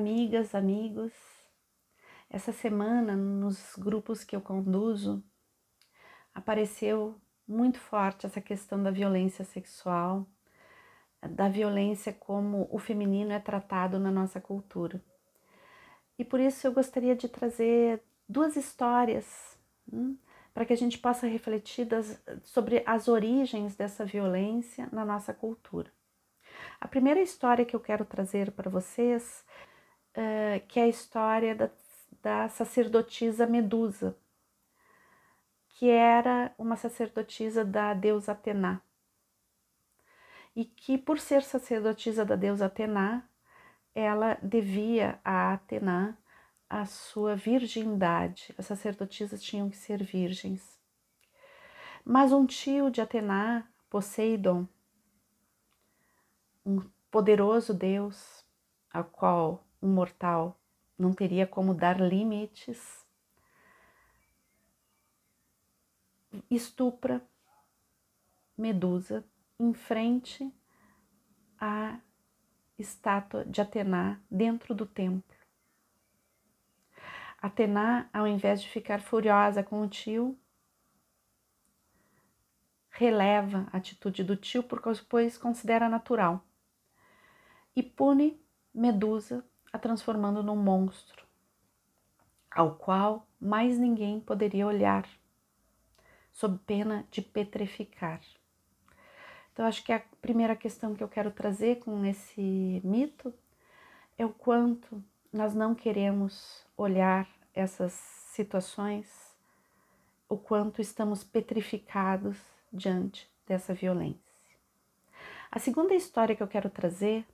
amigas, amigos. Essa semana, nos grupos que eu conduzo, apareceu muito forte essa questão da violência sexual, da violência como o feminino é tratado na nossa cultura. E por isso eu gostaria de trazer duas histórias hum, para que a gente possa refletir das, sobre as origens dessa violência na nossa cultura. A primeira história que eu quero trazer para vocês uh, que é a história da, da sacerdotisa Medusa, que era uma sacerdotisa da deusa Atena. E que, por ser sacerdotisa da deusa Atena, ela devia a Atena a sua virgindade. As sacerdotisas tinham que ser virgens. Mas um tio de Atena, Poseidon, um poderoso deus, ao qual um mortal não teria como dar limites, estupra Medusa em frente à estátua de Atena dentro do templo. Atena, ao invés de ficar furiosa com o tio, releva a atitude do tio porque pois considera natural e pune Medusa a transformando num monstro, ao qual mais ninguém poderia olhar, sob pena de petrificar. Então, acho que a primeira questão que eu quero trazer com esse mito é o quanto nós não queremos olhar essas situações, o quanto estamos petrificados diante dessa violência. A segunda história que eu quero trazer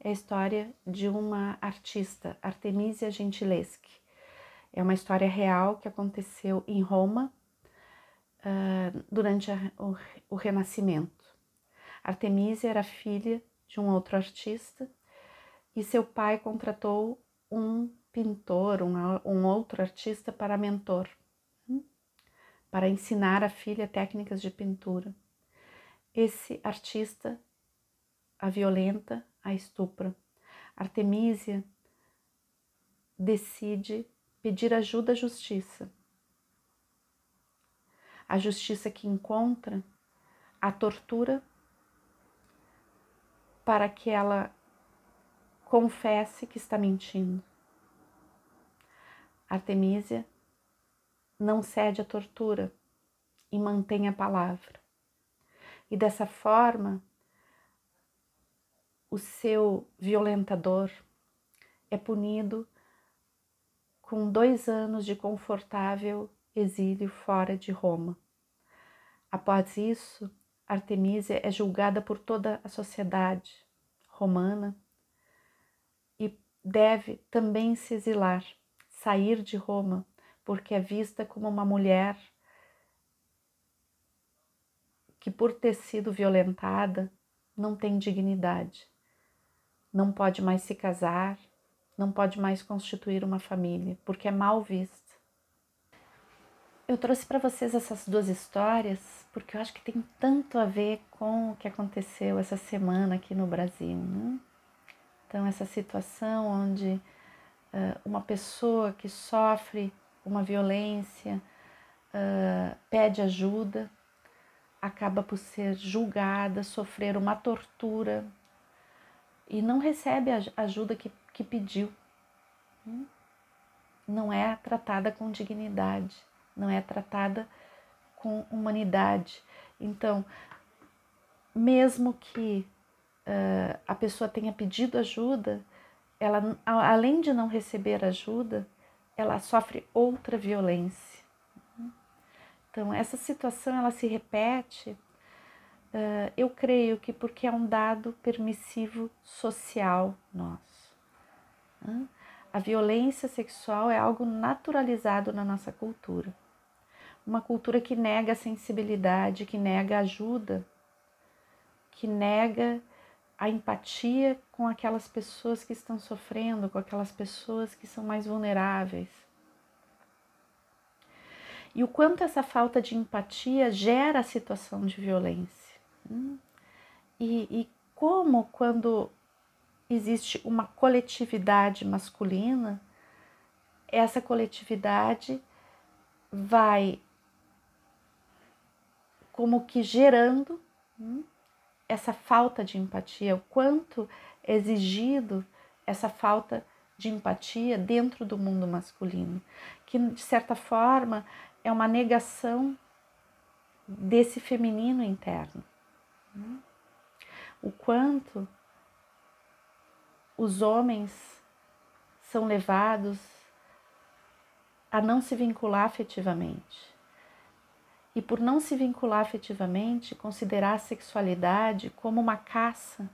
é a história de uma artista, Artemisia Gentileschi. É uma história real que aconteceu em Roma uh, durante a, o, o Renascimento. Artemisia era filha de um outro artista e seu pai contratou um pintor, um, um outro artista para mentor, hum, para ensinar a filha técnicas de pintura. Esse artista a violenta a estupra. Artemisia decide pedir ajuda à justiça. A justiça que encontra a tortura para que ela confesse que está mentindo. Artemisia não cede à tortura e mantém a palavra. E dessa forma, o seu violentador é punido com dois anos de confortável exílio fora de Roma. Após isso, Artemisia é julgada por toda a sociedade romana e deve também se exilar, sair de Roma, porque é vista como uma mulher que, por ter sido violentada, não tem dignidade não pode mais se casar, não pode mais constituir uma família, porque é mal vista. Eu trouxe para vocês essas duas histórias porque eu acho que tem tanto a ver com o que aconteceu essa semana aqui no Brasil. Né? Então, essa situação onde uh, uma pessoa que sofre uma violência uh, pede ajuda, acaba por ser julgada, sofrer uma tortura, e não recebe a ajuda que, que pediu. Hum? Não é tratada com dignidade, não é tratada com humanidade. Então, mesmo que uh, a pessoa tenha pedido ajuda, ela, além de não receber ajuda, ela sofre outra violência. Hum? Então, essa situação ela se repete uh, eu creio que porque é um dado permissivo social nosso. Né? A violência sexual é algo naturalizado na nossa cultura. Uma cultura que nega a sensibilidade, que nega ajuda, que nega a empatia com aquelas pessoas que estão sofrendo, com aquelas pessoas que são mais vulneráveis. E o quanto essa falta de empatia gera a situação de violência. E, e como, quando existe uma coletividade masculina, essa coletividade vai como que gerando hum, essa falta de empatia, o quanto é exigido essa falta de empatia dentro do mundo masculino, que de certa forma é uma negação desse feminino interno. O quanto os homens são levados a não se vincular afetivamente. E por não se vincular afetivamente, considerar a sexualidade como uma caça,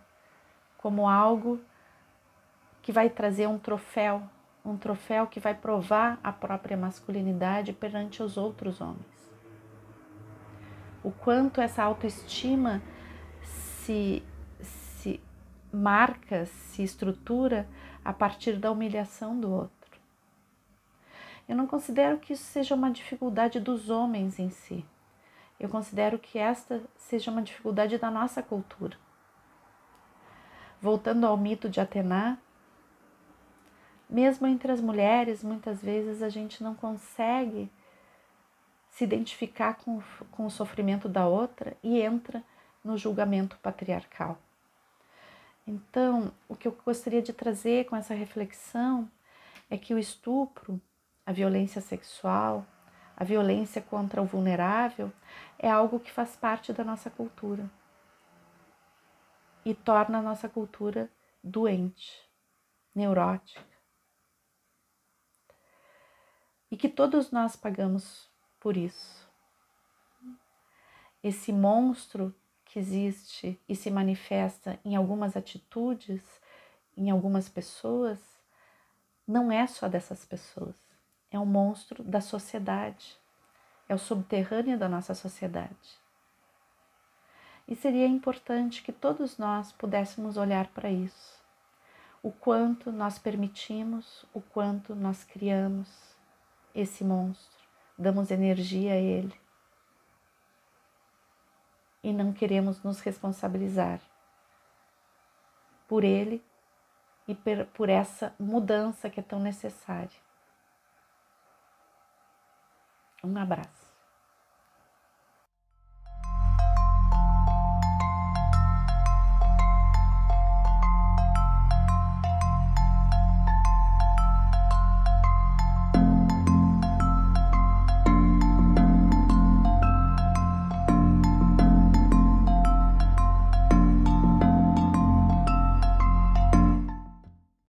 como algo que vai trazer um troféu, um troféu que vai provar a própria masculinidade perante os outros homens. O quanto essa autoestima se, se marca, se estrutura a partir da humilhação do outro. Eu não considero que isso seja uma dificuldade dos homens em si. Eu considero que esta seja uma dificuldade da nossa cultura. Voltando ao mito de Atena, mesmo entre as mulheres, muitas vezes a gente não consegue se identificar com, com o sofrimento da outra e entra no julgamento patriarcal. Então, o que eu gostaria de trazer com essa reflexão é que o estupro, a violência sexual, a violência contra o vulnerável é algo que faz parte da nossa cultura e torna a nossa cultura doente, neurótica. E que todos nós pagamos por isso. Esse monstro que existe e se manifesta em algumas atitudes, em algumas pessoas, não é só dessas pessoas. É um monstro da sociedade. É o subterrâneo da nossa sociedade. E seria importante que todos nós pudéssemos olhar para isso. O quanto nós permitimos, o quanto nós criamos esse monstro, damos energia a ele e não queremos nos responsabilizar por ele e por essa mudança que é tão necessária. Um abraço.